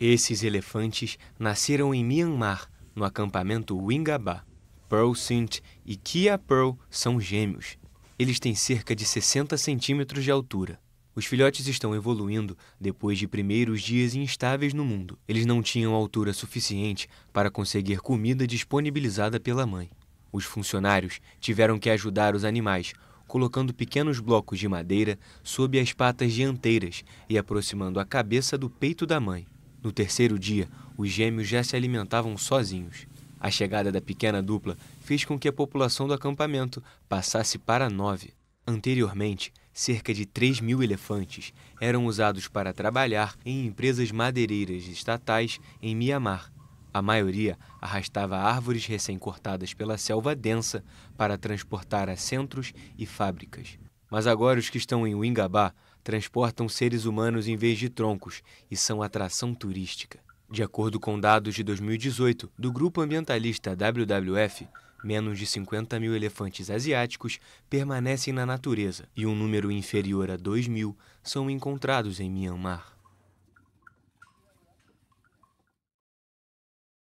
Esses elefantes nasceram em Myanmar, no acampamento Wingaba. Pearl Sint e Kia Pearl são gêmeos. Eles têm cerca de 60 centímetros de altura. Os filhotes estão evoluindo depois de primeiros dias instáveis no mundo. Eles não tinham altura suficiente para conseguir comida disponibilizada pela mãe. Os funcionários tiveram que ajudar os animais, colocando pequenos blocos de madeira sob as patas dianteiras e aproximando a cabeça do peito da mãe. No terceiro dia, os gêmeos já se alimentavam sozinhos. A chegada da pequena dupla fez com que a população do acampamento passasse para nove. Anteriormente, cerca de 3 mil elefantes eram usados para trabalhar em empresas madeireiras estatais em Mianmar. A maioria arrastava árvores recém-cortadas pela selva densa para transportar a centros e fábricas. Mas agora os que estão em Uingabá transportam seres humanos em vez de troncos e são atração turística. De acordo com dados de 2018 do grupo ambientalista WWF, menos de 50 mil elefantes asiáticos permanecem na natureza e um número inferior a 2 mil são encontrados em Myanmar.